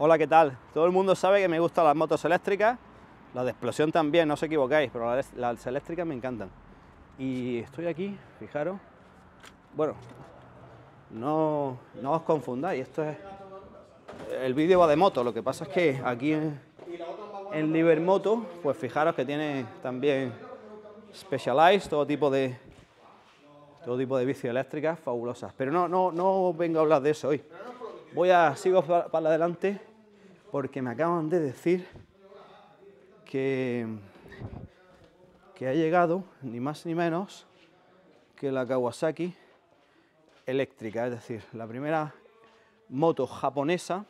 Hola, ¿qué tal? Todo el mundo sabe que me gustan las motos eléctricas, las de explosión también, no os equivocáis, pero las eléctricas me encantan. Y estoy aquí, fijaros, bueno, no, no os confundáis, esto es... El vídeo va de moto, lo que pasa es que aquí en, Libermoto, pues fijaros que tiene también Specialized, todo tipo de todo tipo de bici eléctricas fabulosas. Pero no, no, no vengo a hablar de eso hoy. Voy a, sigo para adelante porque me acaban de decir que, que ha llegado, ni más ni menos, que la Kawasaki eléctrica, es decir, la primera moto japonesa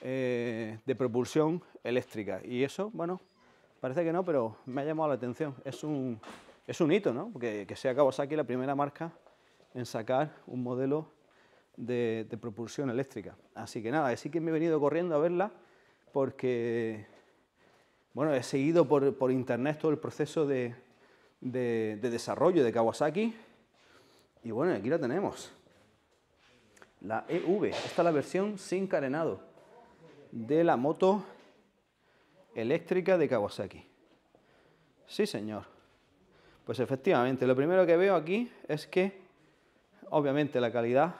eh, de propulsión eléctrica. Y eso, bueno, parece que no, pero me ha llamado la atención. Es un, es un hito, ¿no? Que, que sea Kawasaki la primera marca en sacar un modelo de, propulsión eléctrica. Así que nada, así que me he venido corriendo a verla porque, bueno, he seguido por, internet todo el proceso de, de, de, desarrollo de Kawasaki y bueno, aquí la tenemos. La EV, esta es la versión sin carenado de la moto eléctrica de Kawasaki. Sí, señor. Pues efectivamente, lo primero que veo aquí es que, obviamente, la calidad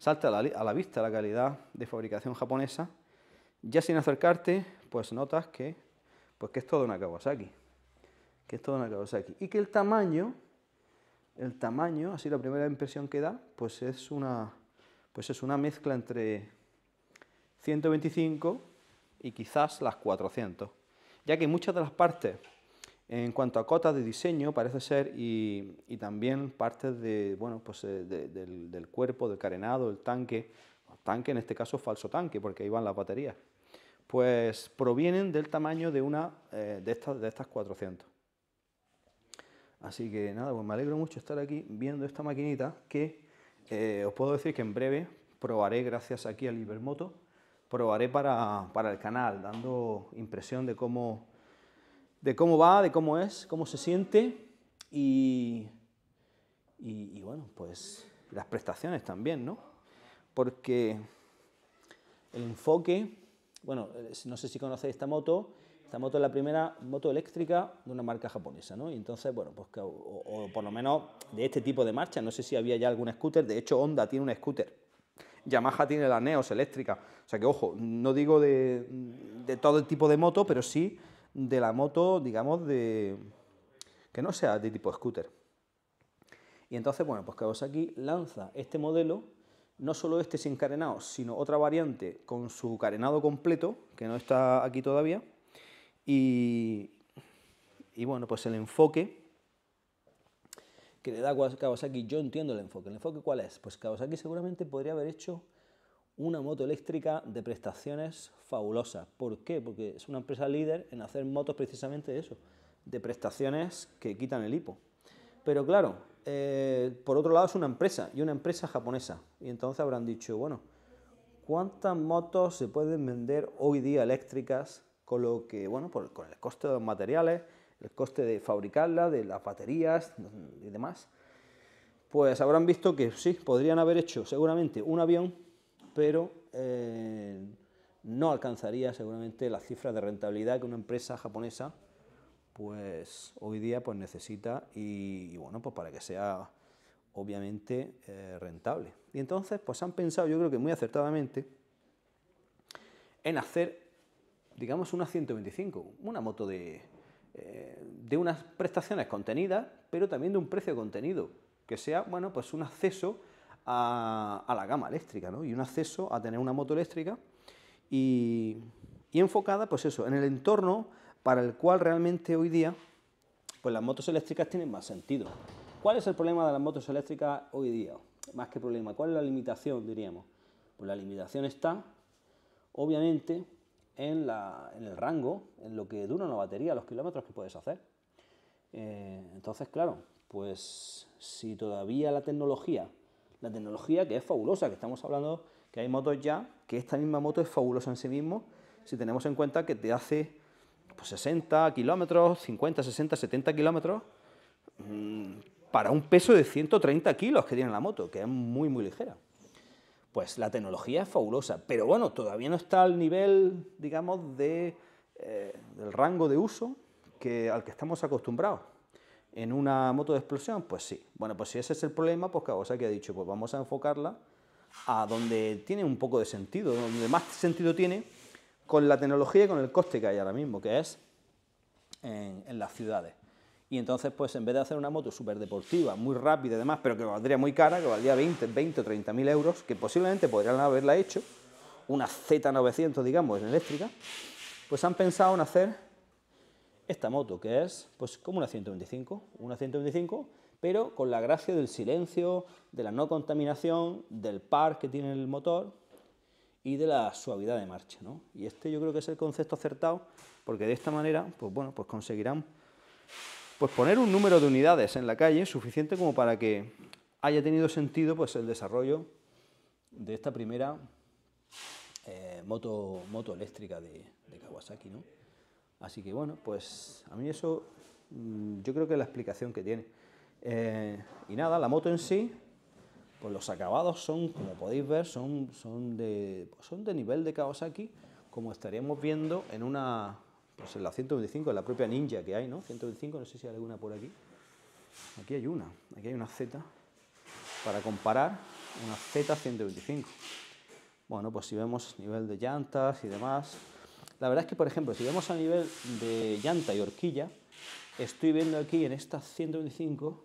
salta a la, vista la calidad de fabricación japonesa. Ya sin acercarte, pues notas que, pues que es todo una Kawasaki. Que es todo una Kawasaki. Y que el tamaño, el tamaño, así la primera impresión que da, pues es una, pues es una mezcla entre 125 y quizás las 400. Ya que muchas de las partes en cuanto a cotas de diseño, parece ser, y, también partes de, bueno, pues, eh, del, cuerpo, del carenado, el tanque, tanque en este caso falso tanque, porque ahí van las baterías, pues provienen del tamaño de una eh, de, estas, de estas 400. Así que nada, pues me alegro mucho estar aquí viendo esta maquinita que eh, os puedo decir que en breve probaré, gracias aquí al Ibermoto, probaré para, para el canal, dando impresión de cómo de cómo va, de cómo es, cómo se siente y, y, bueno, pues las prestaciones también, ¿no? Porque el enfoque, bueno, eh, no sé si conocéis esta moto, esta moto es la primera moto eléctrica de una marca japonesa, ¿no? Y entonces, bueno, pues o, por lo menos de este tipo de marcha, no sé si había ya algún scooter, de hecho Honda tiene un scooter, Yamaha tiene la Neos eléctrica, o sea que ojo, no digo de, de todo el tipo de moto, pero sí de la moto, digamos, de que no sea de tipo scooter. Y entonces, bueno, pues Kawasaki lanza este modelo, no solo este sin carenado, sino otra variante con su carenado completo, que no está aquí todavía. Y, y bueno, pues el enfoque que le da Kawasaki, yo entiendo el enfoque. ¿El enfoque cuál es? Pues Kawasaki seguramente podría haber hecho una moto eléctrica de prestaciones fabulosas. ¿Por qué? Porque es una empresa líder en hacer motos precisamente eso, de prestaciones que quitan el hipo. Pero claro, eh, por otro lado es una empresa, y una empresa japonesa. Y entonces habrán dicho, bueno, ¿cuántas motos se pueden vender hoy día eléctricas con lo que, bueno, con el coste de los materiales, el coste de fabricarlas, de las baterías y demás? Pues habrán visto que sí, podrían haber hecho seguramente un avión pero eh, no alcanzaría seguramente las cifras de rentabilidad que una empresa japonesa pues hoy día pues necesita y, bueno pues para que sea obviamente eh, rentable y entonces pues han pensado yo creo que muy acertadamente en hacer digamos una 125 una moto de eh, de unas prestaciones contenidas pero también de un precio contenido que sea bueno pues un acceso a, la gama eléctrica ¿no? y un acceso a tener una moto eléctrica y, enfocada, pues eso, en el entorno para el cual realmente hoy día pues las motos eléctricas tienen más sentido. ¿Cuál es el problema de las motos eléctricas hoy día? Más que problema, ¿cuál es la limitación, diríamos? Pues la limitación está, obviamente, en, el rango, en lo que dura una batería, los kilómetros que puedes hacer. Eh, entonces, claro, pues si todavía la tecnología la tecnología que es fabulosa, que estamos hablando que hay motos ya, que esta misma moto es fabulosa en sí mismo, si tenemos en cuenta que te hace 60 pues, kilómetros, 50, 60, 70 kilómetros, mm, para un peso de 130 kilos que tiene la moto, que es muy, muy ligera. Pues la tecnología es fabulosa, pero bueno, todavía no está al nivel, digamos, de, eh, del rango de uso que, al que estamos acostumbrados en una moto de explosión, pues sí. Bueno, pues si ese es el problema, pues que ha dicho, pues vamos a enfocarla a donde tiene un poco de sentido, donde más sentido tiene con la tecnología y con el coste que hay ahora mismo, que es en, en las ciudades. Y entonces, pues en vez de hacer una moto súper deportiva, muy rápida y demás, pero que valdría muy cara, que valdría 20, 20 o 30 mil euros, que posiblemente podrían haberla hecho, una Z900, digamos, en eléctrica, pues han pensado en hacer esta moto que es pues como una 125, una 125, pero con la gracia del silencio, de la no contaminación, del par que tiene el motor y de la suavidad de marcha, ¿no? Y este yo creo que es el concepto acertado, porque de esta manera, pues bueno, pues conseguirán pues poner un número de unidades en la calle suficiente como para que haya tenido sentido pues el desarrollo de esta primera eh, moto, moto eléctrica de, de Kawasaki, ¿no? Así que bueno, pues a mí eso mm, yo creo que es la explicación que tiene. Eh, y nada, la moto en sí, pues los acabados son, como podéis ver, son, de, pues son de nivel de Kawasaki, como estaríamos viendo en una, pues en la 125, en la propia Ninja que hay, ¿no? 125, no sé si hay alguna por aquí. Aquí hay una, aquí hay una Z, para comparar una Z125. Bueno, pues si vemos nivel de llantas y demás, la verdad es que, por ejemplo, si vamos a nivel de llanta y horquilla, estoy viendo aquí en esta 125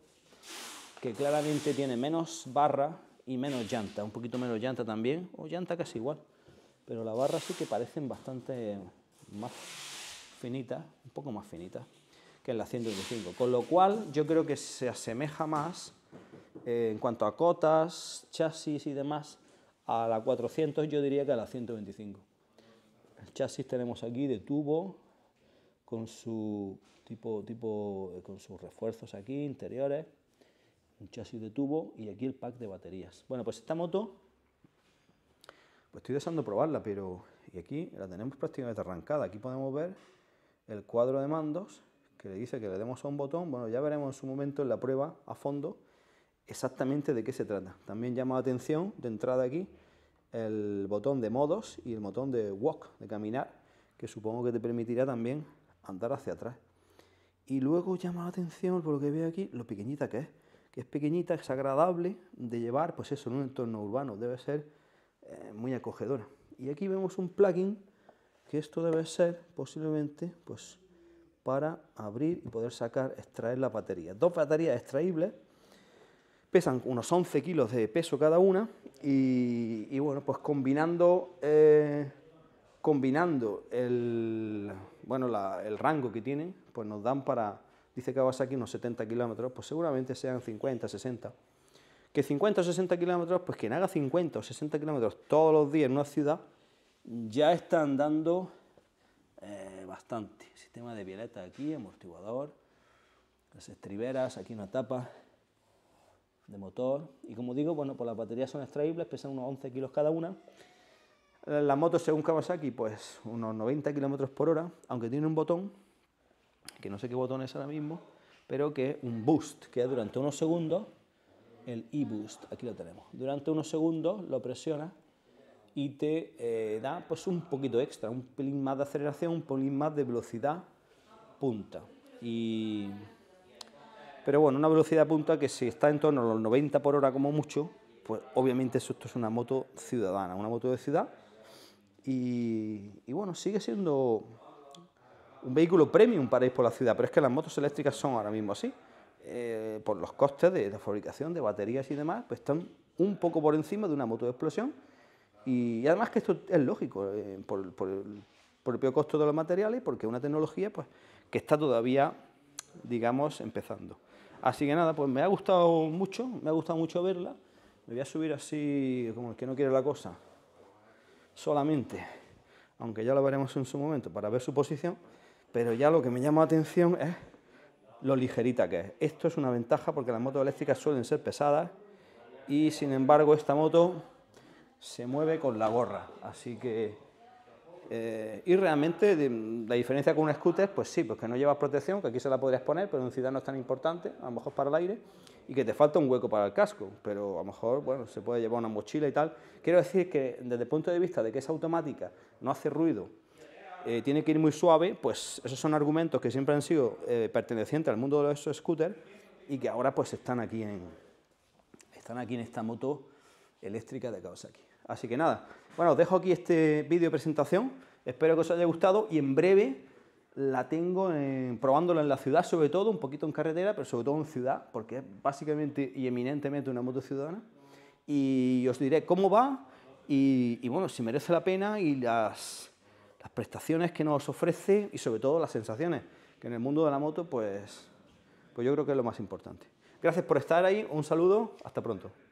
que claramente tiene menos barra y menos llanta, un poquito menos llanta también, o llanta casi igual, pero la barra sí que parecen bastante más finitas, un poco más finitas que en la 125, con lo cual yo creo que se asemeja más eh, en cuanto a cotas, chasis y demás a la 400, yo diría que a la 125. El chasis tenemos aquí de tubo, con su tipo, tipo, eh, con sus refuerzos aquí, interiores, un chasis de tubo y aquí el pack de baterías. Bueno, pues esta moto, pues estoy deseando probarla, pero y aquí la tenemos prácticamente arrancada. Aquí podemos ver el cuadro de mandos que le dice que le demos a un botón. Bueno, ya veremos en su momento en la prueba a fondo exactamente de qué se trata. También llama la atención de entrada aquí el botón de modos y el botón de walk, de caminar, que supongo que te permitirá también andar hacia atrás. Y luego llama la atención, por lo que veo aquí, lo pequeñita que es. Que es pequeñita, es agradable de llevar, pues eso, en un entorno urbano. Debe ser eh, muy acogedora. Y aquí vemos un plugin que esto debe ser posiblemente pues para abrir y poder sacar, extraer la batería. Dos baterías extraíbles pesan unos 11 kilos de peso cada una y, bueno, pues combinando, eh, combinando el, bueno, el rango que tienen, pues nos dan para, dice que aquí unos 70 kilómetros, pues seguramente sean 50, 60. Que 50 o 60 kilómetros, pues quien haga 50 o 60 kilómetros todos los días en una ciudad, ya están dando eh, bastante. Sistema de violeta aquí, amortiguador, las estriberas, aquí una tapa, de motor. Y como digo, bueno, pues las baterías son extraíbles, pesan unos 11 kilos cada una. La moto, según Kawasaki, pues unos 90 kilómetros por hora, aunque tiene un botón, que no sé qué botón es ahora mismo, pero que es un boost, que durante unos segundos, el e-boost, aquí lo tenemos, durante unos segundos lo presionas y te eh, da pues un poquito extra, un pelín más de aceleración, un pelín más de velocidad punta. Y pero bueno, una velocidad punta que si está en torno a los 90 por hora como mucho, pues obviamente esto es una moto ciudadana, una moto de ciudad. Y, bueno, sigue siendo un vehículo premium para ir por la ciudad, pero es que las motos eléctricas son ahora mismo así. Eh, por los costes de, fabricación de baterías y demás, pues están un poco por encima de una moto de explosión. Y, además que esto es lógico, eh, por, el propio costo de los materiales, porque es una tecnología pues, que está todavía, digamos, empezando. Así que nada, pues me ha gustado mucho, me ha gustado mucho verla. Me voy a subir así, como el que no quiere la cosa, solamente, aunque ya lo veremos en su momento para ver su posición, pero ya lo que me llama la atención es lo ligerita que es. Esto es una ventaja porque las motos eléctricas suelen ser pesadas y sin embargo esta moto se mueve con la gorra, así que eh, y realmente la diferencia con un scooter, pues sí, pues que no llevas protección, que aquí se la podrías poner, pero en ciudad no es tan importante, a lo mejor para el aire, y que te falta un hueco para el casco, pero a lo mejor, bueno, se puede llevar una mochila y tal. Quiero decir que desde el punto de vista de que es automática, no hace ruido, eh, tiene que ir muy suave, pues esos son argumentos que siempre han sido eh, pertenecientes al mundo de los scooters y que ahora pues están aquí en, están aquí en esta moto eléctrica de Kawasaki. Así que nada, bueno, os dejo aquí este vídeo de presentación, espero que os haya gustado y en breve la tengo probándola en la ciudad sobre todo, un poquito en carretera, pero sobre todo en ciudad, porque es básicamente y eminentemente una moto ciudadana. Y os diré cómo va y, bueno, si merece la pena y las, las prestaciones que nos ofrece y sobre todo las sensaciones, que en el mundo de la moto pues, pues yo creo que es lo más importante. Gracias por estar ahí, un saludo, hasta pronto.